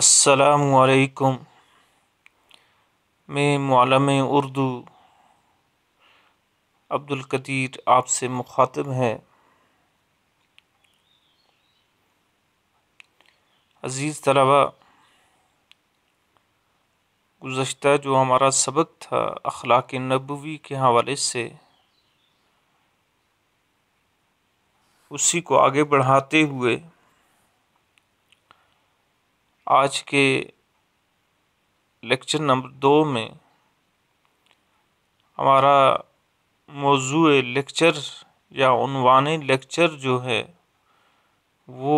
असलकुम मैं मालम उर्दू कदीर आपसे मुखातब है अज़ीज़ तलबा गुज्त जो हमारा सबक था अखलाक नबवी के हवाले से उसी को आगे बढ़ाते हुए आज के लेक्चर नंबर दो में हमारा मौजू लेक्चर या उनवान लेक्चर जो है वो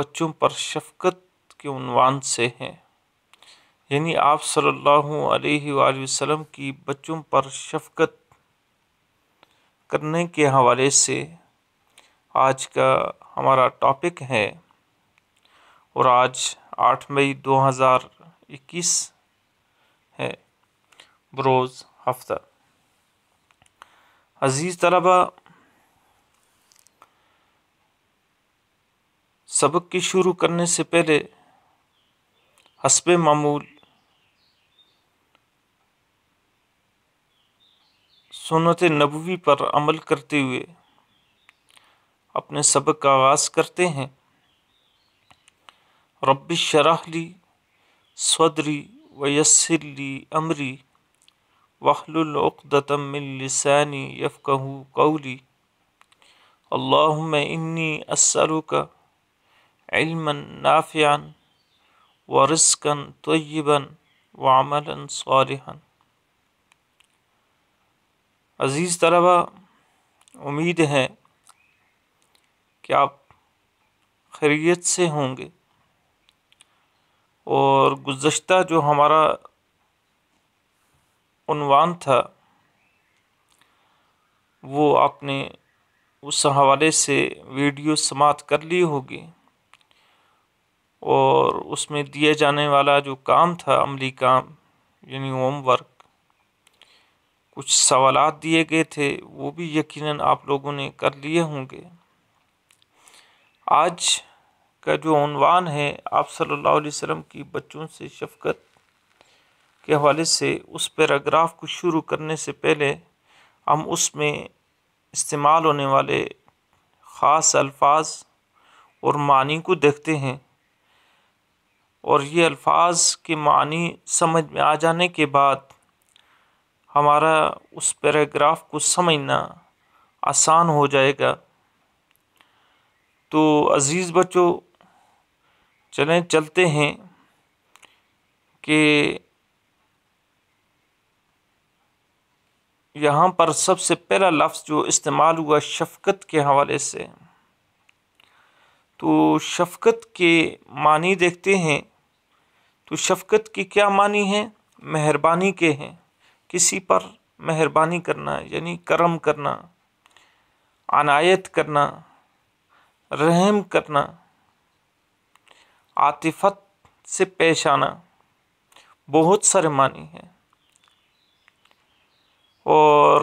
बच्चों पर शफकत के उनवान से हैं यानी आप सल्लल्लाहु अलैहि वसल्लम की बच्चों पर शफकत करने के हवाले से आज का हमारा टॉपिक है और आज आठ मई दो हज़ार इक्कीस है बरोज़ हफ्ता अज़ीज़ तलबा सबक की शुरू करने से पहले हसब मामूल सुनत नबवी पर अमल करते हुए अपने सबक का आगाज़ करते हैं रब शराहली सदरी वयसरली अमरी वहलुलदतमिलसानी यफ़ू कौली अल्लाम इन्नी असरुका इल्मन नाफ़ियान व तयबन वामला सालहन अज़ीज़ तलबा उम्मीद है कि आप खैरियत से होंगे और गुज्शत जो हमारा उनवान था वो आपने उस हवाले से वीडियो समाप्त कर ली होगी और उसमें दिए जाने वाला जो काम था अमली काम यानी होमवर्क वर्क कुछ सवाल दिए गए थे वो भी यकीनन आप लोगों ने कर लिए होंगे आज का जो अनवान है आप सल्लल्लाहु अलैहि वसल्लम की बच्चों से शफकत के हवाले से उस पैराग्राफ को शुरू करने से पहले हम उसमें इस्तेमाल होने वाले ख़ास अल्फाज और मानी को देखते हैं और ये अल्फाज के मानी समझ में आ जाने के बाद हमारा उस पैराग्राफ को समझना आसान हो जाएगा तो अज़ीज़ बच्चों चलें चलते हैं कि यहाँ पर सबसे पहला लफ्ज़ जो इस्तेमाल हुआ शफ़क़त के हवाले से तो शफ़क़त के मानी देखते हैं तो शफ़क़त की क्या मानी है मेहरबानी के हैं किसी पर मेहरबानी करना यानी करम करना अनायत करना रहम करना आतिफत से पेश आना बहुत शर्मानी है और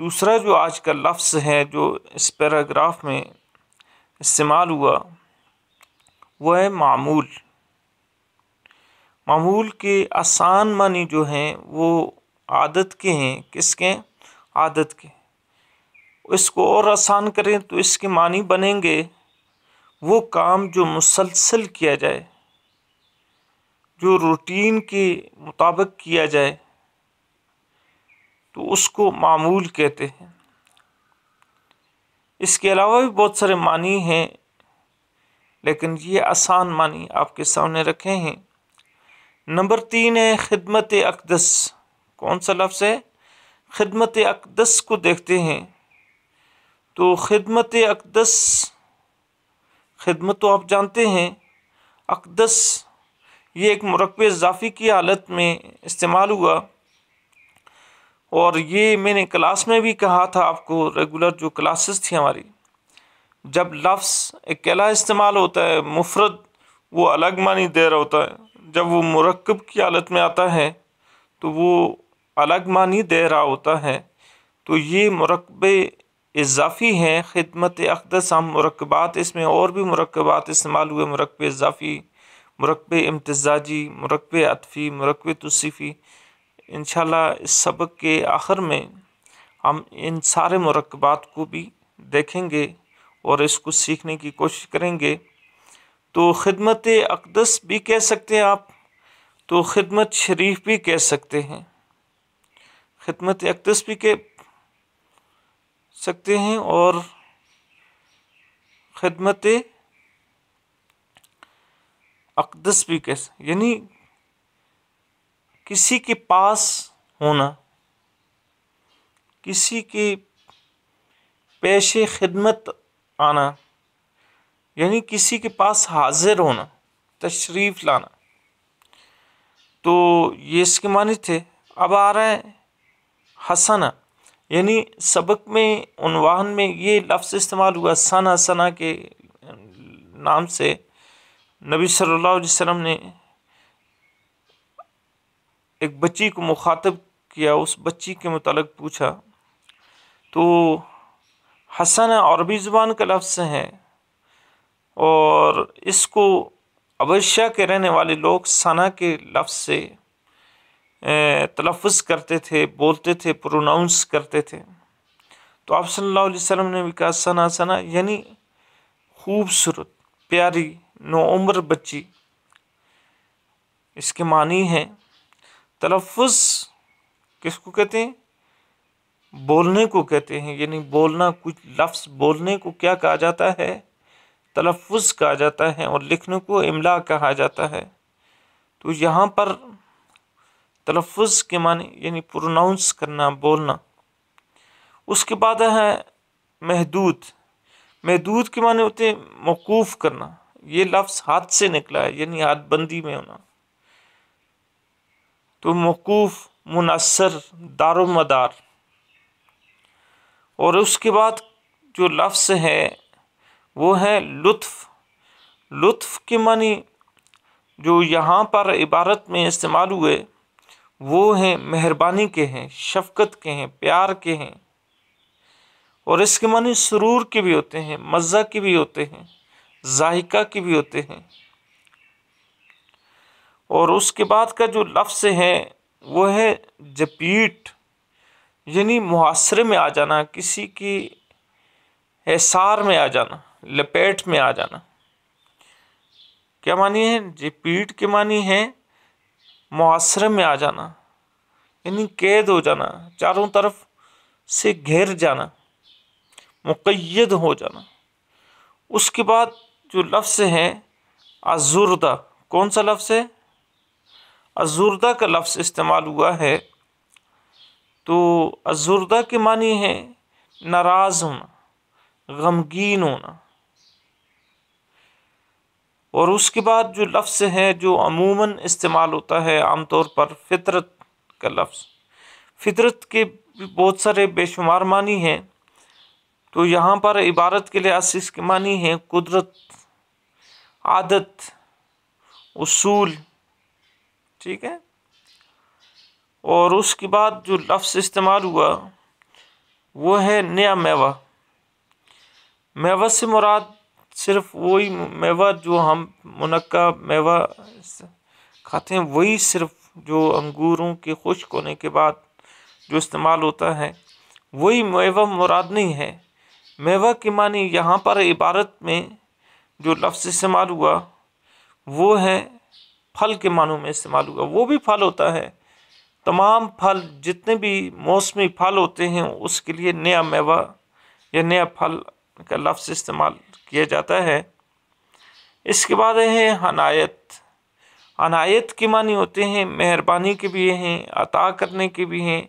दूसरा जो आज का लफ्ज़ है जो इस पैराग्राफ में इस्तेमाल हुआ वो है मामूल मामूल के आसान मानी जो हैं वो आदत के हैं किसके आदत के इसको और आसान करें तो इसके मानी बनेंगे वो काम जो मुसलसल किया जाए जो रूटीन के मुताबिक किया जाए तो उसको मामूल कहते हैं इसके अलावा भी बहुत सारे मानी हैं लेकिन ये आसान मानी आपके सामने रखे हैं नंबर तीन है खिदमत अकदस कौन सा लफ्ज़ है खिदमत अकदस को देखते हैं तो खिदमत अकदस खिदमत तो आप जानते हैं अकदस ये एक मरकब इजाफ़ी की हालत में इस्तेमाल हुआ और ये मैंने क्लास में भी कहा था आपको रेगुलर जो क्लासेस थी हमारी जब लफ्ज़ अकेला इस्तेमाल होता है मुफरत वो अलग मानी दे रहा होता है जब वो मरकब की हालत में आता है तो वो अलग मानी दे रहा होता है तो ये मरकब इजाफ़ी हैं खिदमत अकदस हम मरकबात इसमें और भी मरकबात इस्तेमाल हुए मरकब इजाफ़ी मरकब इम्तजाजी मरकब अतफ़ी मरकब तसीफ़ी इन इस सबक के आखिर में हम इन सारे मरकबात को भी देखेंगे और इसको सीखने की कोशिश करेंगे तो खदमत अकदस भी कह सकते हैं आप तो खदमत शरीफ भी कह सकते हैं खदमत अकदस भी के सकते हैं और खदमत अकदस भी कह यानी किसी के पास होना किसी के पेशे खिदमत आना यानी किसी के पास हाजिर होना तशरीफ़ लाना तो ये इसके मानी थे अब आ रहा है हसना यानी सबक में उनवान में ये लफ्ज़ इस्तेमाल हुआ सना सना के नाम से नबी सल्लल्लाहु अलैहि वसल्लम ने एक बच्ची को मुखातब किया उस बच्ची के मतलब पूछा तो हसन अरबी ज़ुबान का लफ्ज़ है और इसको अवश्य के रहने वाले लोग सना के लफ्ज़ से तलफ़ करते थे बोलते थे प्रोनाउंस करते थे तो आप सल्लल्लाहु अलैहि वसल्लम ने भी कहा सना सना यानी खूबसूरत प्यारी नौम्र बच्ची इसके मानी हैं तलफ़ किसको कहते हैं बोलने को कहते हैं यानी बोलना कुछ लफ्ज़ बोलने को क्या कहा जाता है तलफ़ कहा जाता है और लिखने को इमला कहा जाता है तो यहाँ पर तलफ़ के माने यानी प्रोनाउंस करना बोलना उसके बाद है महदूद महदूद के माने होते हैं मौकूफ़ करना ये लफ्ज़ हाथ से निकला है यानी हाथ बंदी में होना तो मौकूफ़ मुनसर दारदार और उसके बाद जो लफ्ज़ है वो है लुत्फ़ लुत्फ़ के मानी जो यहाँ पर इबारत में इस्तेमाल हुए वो हैं मेहरबानी के हैं शफकत के हैं प्यार के हैं और इसके माने सुरूर के भी होते हैं मज़ा के भी होते हैं जायका के भी होते हैं और उसके बाद का जो लफ्ज़ है वो है जपीट यानी मुहासरे में आ जाना किसी की एसार में आ जाना लपेट में आ जाना क्या मानी है जपीट के मानी है मुआसरे में आ जाना यानी कैद हो जाना चारों तरफ से घेर जाना मुक़ैद हो जाना उसके बाद जो लफ्ज़ हैं अजुर्दा कौन सा लफ्ज़ है अजुर्दा का लफ्ज़ इस्तेमाल हुआ है तो अजुर्दा के मानी है नाराज़ होना गमगीन होना और उसके बाद जो लफ्ज़ है जो अमूमन इस्तेमाल होता है आमतौर पर फितरत का लफ्ज़ फितरत के बहुत सारे बेशुमार मानी हैं तो यहाँ पर इबारत के लिहाज से इसके मानी हैं कुदरत आदत उसूल ठीक है और उसके बाद जो लफ्ज़ इस्तेमाल हुआ वो है नया मेवा मेवा से मुराद सिर्फ वही मेवा जो हम मुनक्का मेवा खाते हैं वही सिर्फ जो अंगूरों के खुश्क होने के बाद जो इस्तेमाल होता है वही मेवा मुराद नहीं है मेवा की मानी यहाँ पर इबारत में जो लफ्ज़ इस्तेमाल हुआ वो है फल के मानों में इस्तेमाल हुआ वो भी फल होता है तमाम फल जितने भी मौसमी फल होते हैं उसके लिए नया मेवा या नया फल का लफ्ज़ इस्तेमाल किया जाता है इसके बाद है अनायत अनायत के मानी होते हैं मेहरबानी के भी हैं अता करने के भी हैं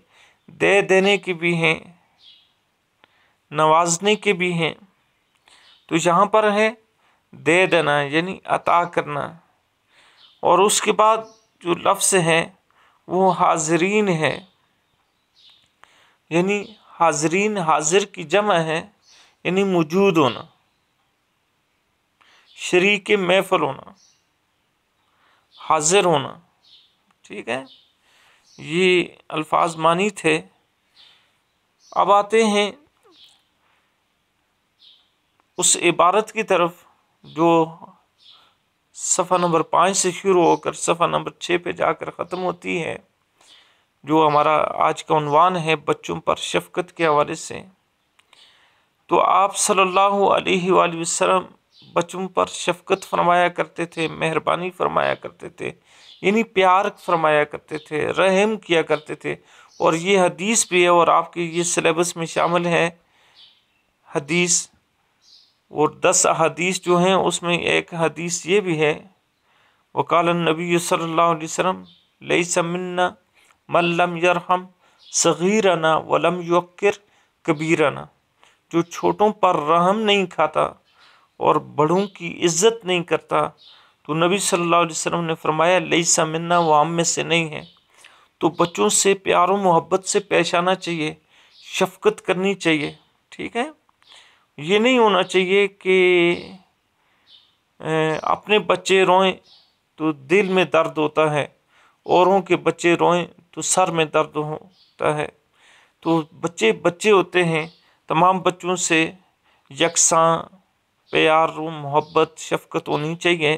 दे देने के भी हैं नवाजने के भी हैं तो यहाँ पर है दे देना यानी अता करना और उसके बाद जो लफ्ज़ है वो हाजरीन है यानी हाजरीन हाजिर की जमा है यानी मौजूद होना शरीक महफल होना हाजिर होना ठीक है ये अल्फाज मानी थे अब आते हैं उस इबारत की तरफ जो सफ़ा नंबर पाँच से शुरू होकर सफ़ा नंबर छः पे जाकर ख़त्म होती है जो हमारा आज का उनवान है बच्चों पर शफकत के हवाले से तो आप सल्लल्लाहु अलैहि वसल्लम बच्चों पर शफकत फरमाया करते थे मेहरबानी फरमाया करते थे यानी प्यार फरमाया करते थे रहम किया करते थे और ये हदीस भी है और आपके ये सिलेबस में शामिल है हदीस और दस हदीस जो हैं उसमें एक हदीस ये भी है वकाल नबी सल्लल्लाहु अलैहि वसल्लम लई समन्ना मल्लम यरहम सगीराना वलम यक्र कबीराना जो छोटों पर रहम नहीं खाता और बड़ों की इज्जत नहीं करता तो नबी सल्लल्लाहु अलैहि वसल्लम ने फरमाया लई सामना वो आम में से नहीं है तो बच्चों से प्यार और मोहब्बत से पेश आना चाहिए शफकत करनी चाहिए ठीक है ये नहीं होना चाहिए कि अपने बच्चे रोएं तो दिल में दर्द होता है औरों के बच्चे रोएं तो सर में दर्द होता है तो बच्चे बच्चे होते हैं तमाम बच्चों से यकसा प्यार व मोहब्बत शफकत होनी चाहिए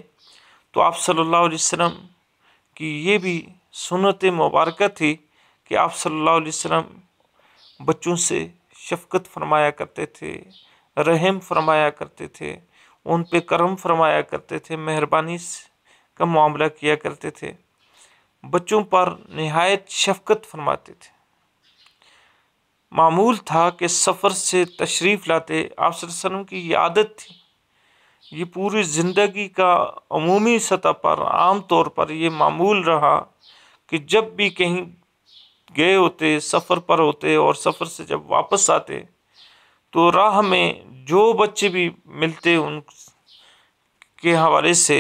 तो आप सल्लल्लाहु अलैहि वसल्लम की ये भी सुनत मुबारक थी कि आप सल्लल्लाहु अलैहि वसल्लम बच्चों से शफकत फरमाया करते थे रहम फरमाया करते थे उन पे करम फरमाया करते थे मेहरबानी का मामला किया करते थे बच्चों पर नहायत शफकत फरमाते थे मामूल था कि सफ़र से तशरीफ़ लाते आप की ये आदत थी ये पूरी ज़िंदगी का अमूमी सतह पर आम तौर पर ये मामूल रहा कि जब भी कहीं गए होते सफ़र पर होते और सफ़र से जब वापस आते तो राह में जो बच्चे भी मिलते उन के हवाले से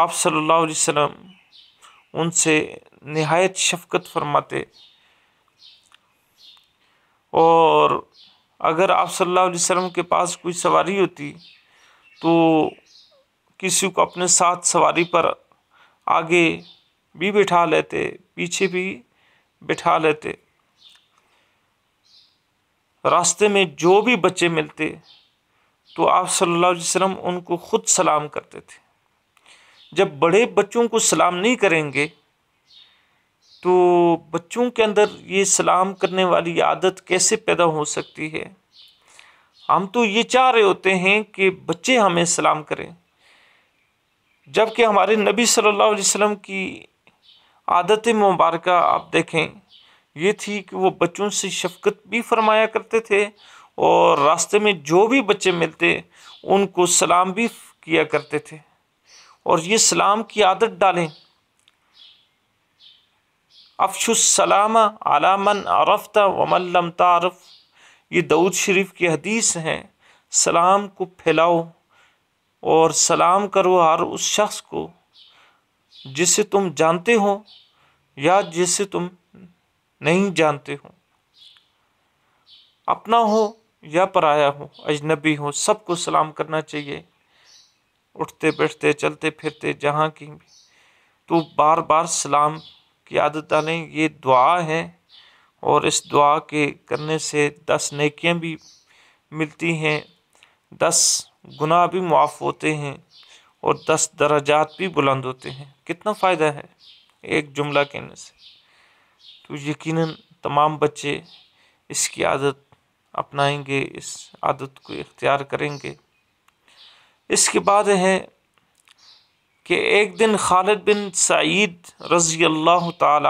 आप सल्लल्लाहु अलैहि वसल्लम उनसे नहायत शफकत फरमाते और अगर आप सल्लल्लाहु अलैहि वसल्लम के पास कोई सवारी होती तो किसी को अपने साथ सवारी पर आगे भी बैठा लेते पीछे भी बैठा लेते रास्ते में जो भी बच्चे मिलते तो आप सल्लल्लाहु अलैहि वसल्लम उनको ख़ुद सलाम करते थे जब बड़े बच्चों को सलाम नहीं करेंगे तो बच्चों के अंदर ये सलाम करने वाली आदत कैसे पैदा हो सकती है हम तो ये चाह रहे होते हैं कि बच्चे हमें सलाम करें जबकि हमारे नबी सल्लल्लाहु अलैहि वसल्लम की आदत मुबारक आप देखें ये थी कि वो बच्चों से शफकत भी फरमाया करते थे और रास्ते में जो भी बच्चे मिलते उनको सलाम भी किया करते थे और ये सलाम की आदत डालें अफशुसलामा आलामन अरफ़ता वमल्लम तारफ़ ये दाऊद शरीफ की हदीस हैं सलाम को फैलाओ और सलाम करो हर उस शख्स को जिसे तुम जानते हो या जिसे तुम नहीं जानते हो अपना हो या पराया हो अजनबी हो सबको सलाम करना चाहिए उठते बैठते चलते फिरते जहाँ की तो बार बार सलाम की आदत डालें ये दुआ है और इस दुआ के करने से दस नेकियां भी मिलती हैं दस गुनाह भी मुआफ़ होते हैं और दस दर्जात भी बुलंद होते हैं कितना फ़ायदा है एक जुमला कहने से तो यकीनन तमाम बच्चे इसकी आदत अपनाएंगे इस आदत को इख्तियार करेंगे इसके बाद है कि एक दिन खालिद बिन सईद रज़ी अल्लाह तु आप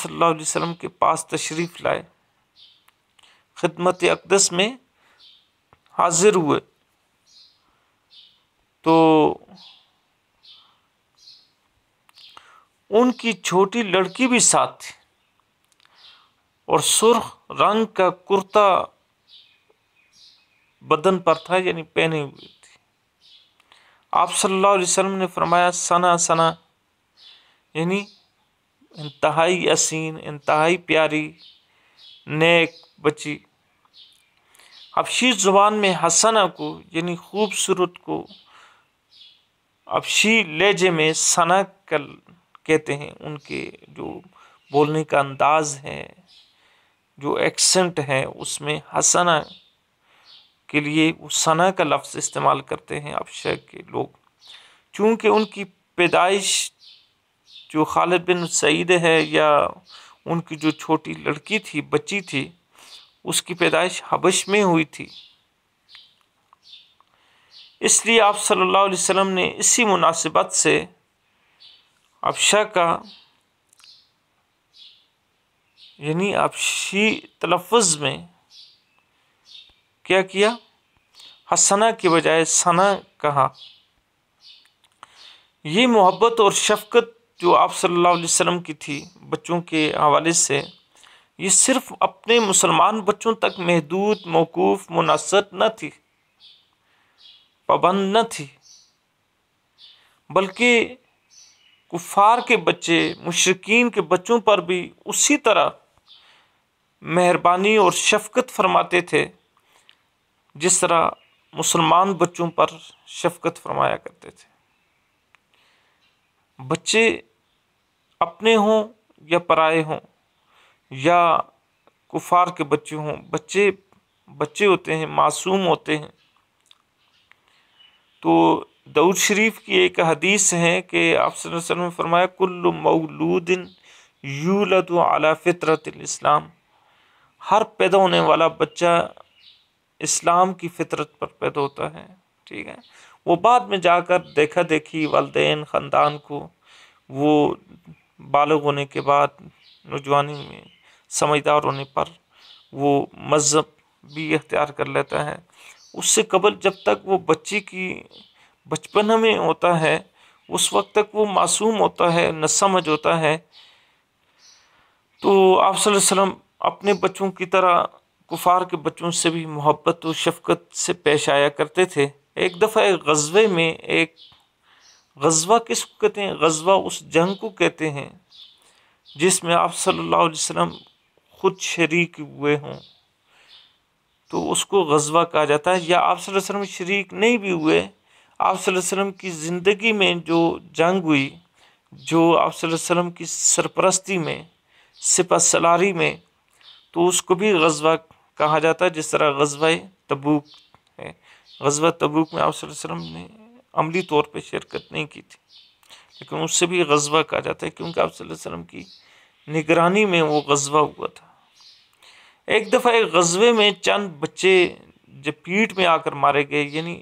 सल्लल्लाहु अलैहि वसल्लम के पास तशरीफ़ लाए ख़िदमत अकदस में हाजिर हुए तो उनकी छोटी लड़की भी साथ थी और सुर्ख रंग का कुर्ता बदन पर था यानी पहने हुए आप सल्लल्लाहु अलैहि वसल्लम ने फरमाया सना सना यानी इंतहाई असीन इंतहाई प्यारी नेक बच्ची अफशी ज़ुबान में हसना को यानी खूबसूरत को अफशी लहजे में सना कल कहते हैं उनके जो बोलने का अंदाज़ है जो एक्सेंट है उसमें हसना के लिए वो सना का लफ्ज़ इस्तेमाल करते हैं शेख के लोग चूँकि उनकी पैदाइश जो खालिद बिन सईद है या उनकी जो छोटी लड़की थी बच्ची थी उसकी पैदाइश हबश में हुई थी इसलिए आप सल्लल्लाहु अलैहि वसल्लम ने इसी मुनासिबत से अबशा का यानी आपशी तलफ़ में क्या किया हसना हाँ, के बजाय सना कहा ये मोहब्बत और शफकत जो आप सल्लल्लाहु अलैहि वसल्लम की थी बच्चों के हवाले से ये सिर्फ अपने मुसलमान बच्चों तक महदूद मौकूफ़ मुनासर न थी पाबंद न थी बल्कि कुफार के बच्चे मुशरकिन के बच्चों पर भी उसी तरह मेहरबानी और शफकत फरमाते थे जिस तरह मुसलमान बच्चों पर शफकत फरमाया करते थे बच्चे अपने हों या पराए हों या कुफार के बच्चे हों बच्चे बच्चे होते हैं मासूम होते हैं तो दाऊद शरीफ की एक हदीस है कि आप ने फरमाया कुल मौलूदिन यूलद अला फ़ितरत इस्लाम हर पैदा होने वाला बच्चा इस्लाम की फितरत पर पैदा होता है ठीक है वो बाद में जाकर देखा देखी वालदे ख़ानदान को वो बालग होने के बाद नौजवानी में समझदार होने पर वो मज़हब भी अख्तियार कर लेता है उससे कबल जब तक वो बच्चे की बचपन में होता है उस वक्त तक वो मासूम होता है न समझ होता है तो आप वसल्लम अपने बच्चों की तरह कुफार के बच्चों से भी मोहब्बत व शफकत से पेश आया करते थे एक दफ़ा एक गज़बे में एक गजबा किस को कहते हैं गजबा उस जंग को कहते हैं जिसमें आप सल्लल्लाहु अलैहि वसल्लम खुद शरीक हुए हों तो उसको गजबा कहा जाता है या आप सल्लल्लाहु अलैहि वसल्लम शरीक नहीं भी हुए आप सल्लल्लाहु अलैहि वसल्लम की ज़िंदगी में जो जंग हुई जो आप सल्लल्लाहु अलैहि वसल्लम की सरपरस्ती में सिपा सलारी में तो उसको भी गजबा कहा जाता है जिस तरह गजबा तबूक है गजबा तबूक में आप वसल्लम ने अमली तौर पर शिरकत नहीं की थी लेकिन उससे भी गजबा कहा जाता है क्योंकि आप वसल्लम की निगरानी में वो गजबा हुआ था एक दफ़ा एक गजबे में चंद बच्चे जब पीठ में आकर मारे गए यानी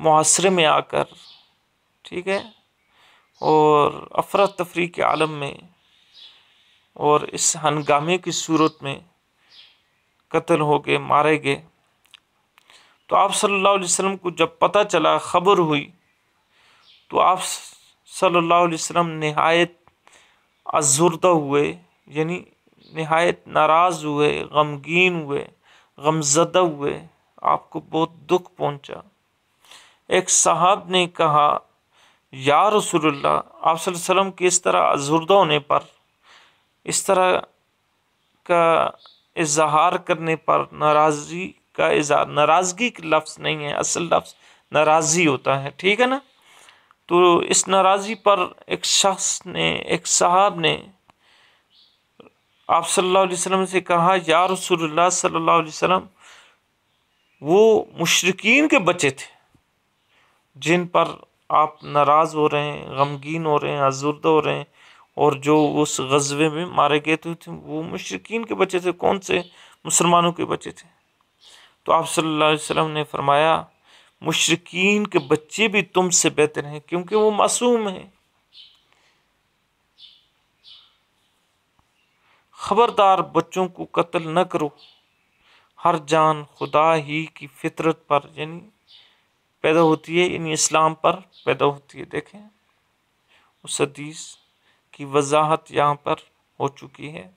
मुहासरे में आकर ठीक है और अफरा तफरी के आलम में और इस हंगामे की सूरत में कत्ल हो गए मारे गए तो आप सल्लल्लाहु अलैहि वसल्लम को जब पता चला ख़बर हुई तो आप सल्लल्लाहु अलैहि वसल्लम नहायत अजुर्दा हुए यानी नहायत नाराज़ हुए गमगीन हुए गमजदा हुए आपको बहुत दुख पहुंचा एक साहब ने कहा या रसूलुल्लाह आप वसल्लम के इस तरह अजुर्दा होने पर इस तरह का इजहार करने पर नाराज़गी का इजहार नाराज़गी लफ्ज़ नहीं है असल लफ्ज़ नाराज़ी होता है ठीक है ना तो इस नाराज़ी पर एक शख्स ने एक साहब ने आप सल्लल्लाहु अलैहि वसल्लम से कहा या रसूलुल्लाह सल्लल्लाहु अलैहि वसल्लम वो मुशरकिन के बच्चे थे जिन पर आप नाराज़ हो रहे हैं गमगीन हो रहे हैं आजुर्द हो रहे हैं और जो उस गज़बे में मारे गए थे वो मशरकिन के बच्चे थे कौन से मुसलमानों के बच्चे थे तो आप सल्लल्लाहु अलैहि वसल्लम ने फरमाया मुशरकिन के बच्चे भी तुमसे बेहतर हैं क्योंकि वो मासूम हैं ख़बरदार बच्चों को कत्ल न करो हर जान खुदा ही की फितरत पर यानी पैदा होती है यानी इस्लाम पर पैदा होती है देखें उस हदीस की वजाहत यहाँ पर हो चुकी है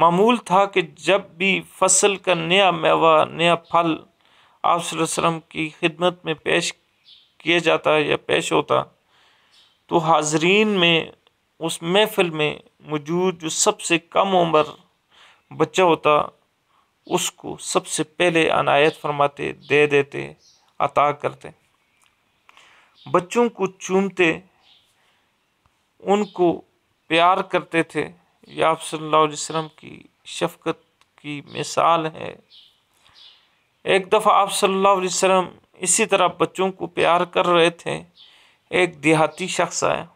मामूल था कि जब भी फसल का नया मेवा नया फल आप की खिदमत में पेश किया जाता या पेश होता तो हाजरीन में उस महफिल में मौजूद जो सबसे कम उम्र बच्चा होता उसको सबसे पहले अनायत फरमाते दे देते अता करते बच्चों को चूमते उनको प्यार करते थे ये आप सल्लल्लाहु अलैहि वसल्लम की शफ़क़त की मिसाल है एक दफ़ा आप सल्लल्लाहु अलैहि वसल्लम इसी तरह बच्चों को प्यार कर रहे थे एक देहाती शख्स आया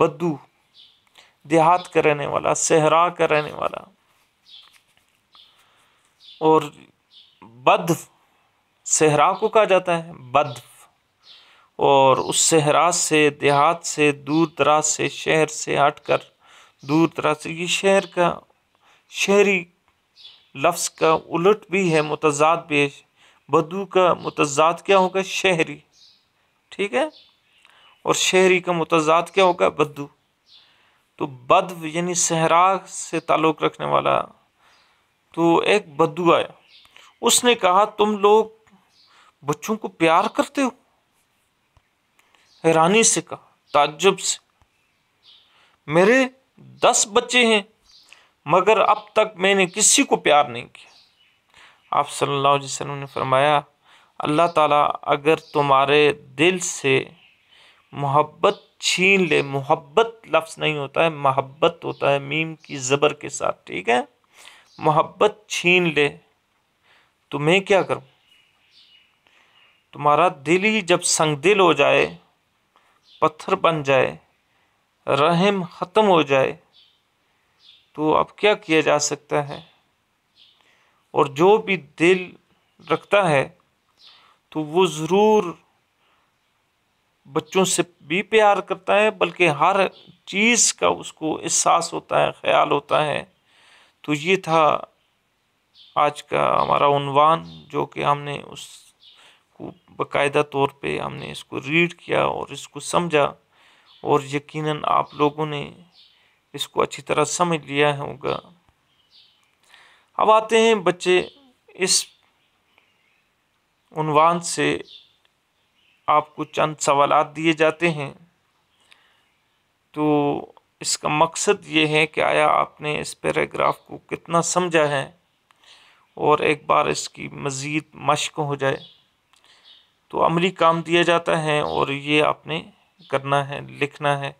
बद्दू देहात का रहने वाला सहरा का रहने वाला और बद्ध सहरा को कहा जाता है बद्ध और उस सहरा से देहात से दूर दराज से शहर से हट कर दूर दराज से ये शहर का शहरी लफ्ज़ का उलट भी है मुतजाद पेश बदू का मुतजाद क्या होगा शहरी ठीक है और शहरी का मुतजाद क्या होगा बदू तो बद यानी सहरा से ताल्लुक़ रखने वाला तो एक बदू आया उसने कहा तुम लोग बच्चों को प्यार करते हो हैरानी से कहा ताज्जुब से मेरे दस बच्चे हैं मगर अब तक मैंने किसी को प्यार नहीं किया आप सल्लल्लाहु अलैहि वसल्लम ने फरमाया अल्लाह ताला अगर तुम्हारे दिल से मोहब्बत छीन ले मोहब्बत लफ्ज़ नहीं होता है मोहब्बत होता है मीम की ज़बर के साथ ठीक है मोहब्बत छीन ले तो मैं क्या करूँ तुम्हारा दिल ही जब संग दिल हो जाए पत्थर बन जाए रहम ख़त्म हो जाए तो अब क्या किया जा सकता है और जो भी दिल रखता है तो वो ज़रूर बच्चों से भी प्यार करता है बल्कि हर चीज़ का उसको एहसास होता है ख्याल होता है तो ये था आज का हमारा उनवान जो कि हमने उस इसको बकायदा तौर पे हमने इसको रीड किया और इसको समझा और यकीनन आप लोगों ने इसको अच्छी तरह समझ लिया होगा अब आते हैं बच्चे इस उनवान से आपको चंद सवाल दिए जाते हैं तो इसका मकसद ये है कि आया आपने इस पैराग्राफ को कितना समझा है और एक बार इसकी मज़ीद मशक हो जाए तो अमली काम दिया जाता है और ये आपने करना है लिखना है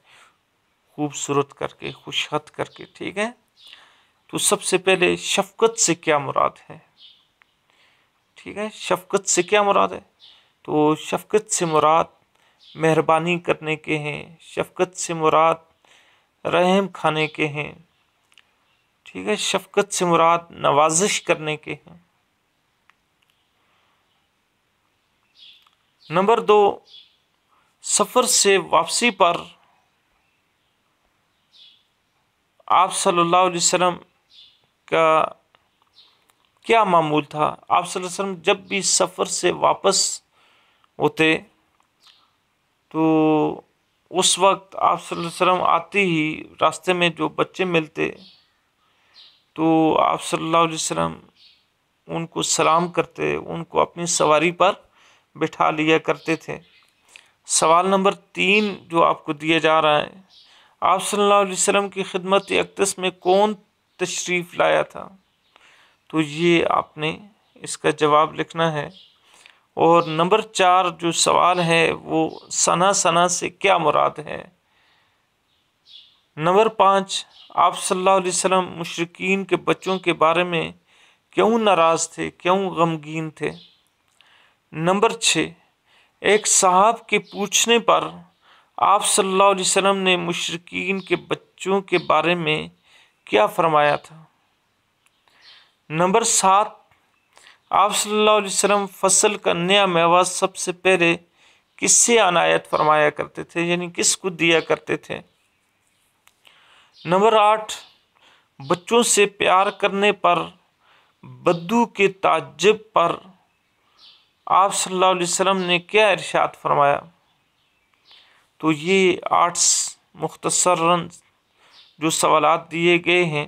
खूबसूरत करके खुशहत करके ठीक है तो सबसे पहले शफकत से क्या मुराद है ठीक है शफकत से क्या मुराद है तो शफकत से मुराद मेहरबानी करने के हैं शफकत से मुराद रहम खाने के हैं ठीक है शफकत से मुराद नवाजिश करने के हैं नंबर दो सफ़र से वापसी पर आप सल्लल्लाहु अलैहि वसल्लम का क्या मामूल था आप सल्लल्लाहु अलैहि वसल्लम जब भी सफ़र से वापस होते तो उस वक्त आप सल्लल्लाहु अलैहि वसल्लम आते ही रास्ते में जो बच्चे मिलते तो आप सल्लल्लाहु अलैहि वसल्लम उनको सलाम करते उनको अपनी सवारी पर बिठा लिया करते थे सवाल नंबर तीन जो आपको दिया जा रहा है आप सल्लल्लाहु अलैहि वसल्लम की खिदमत अक्तस में कौन तशरीफ़ लाया था तो ये आपने इसका जवाब लिखना है और नंबर चार जो सवाल है वो सना सना से क्या मुराद है नंबर पाँच आप सल्लल्लाहु अलैहि वसल्लम मुशरकिन के बच्चों के बारे में क्यों नाराज़ थे क्यों गमगीन थे नंबर छः एक साहब के पूछने पर आप सल्लल्लाहु अलैहि वसल्लम ने मुशरकिन के बच्चों के बारे में क्या फरमाया था नंबर सात आप सल्लल्लाहु अलैहि वसल्लम फसल का नया मेवा सबसे पहले किससे अनायत फरमाया करते थे यानी किसको दिया करते थे नंबर आठ बच्चों से प्यार करने पर बद्दू के ताज्जब पर आप सल्लल्लाहु अलैहि वसल्लम ने क्या इरशाद फरमाया तो ये आर्ट्स मुख्तसर जो सवाल दिए गए हैं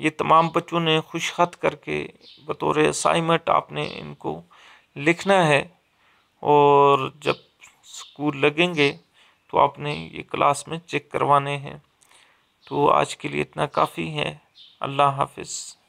ये तमाम बच्चों ने खुश खत करके बतौर असाइनमेंट आपने इनको लिखना है और जब स्कूल लगेंगे तो आपने ये क्लास में चेक करवाने हैं तो आज के लिए इतना काफ़ी है अल्लाह हाफिज़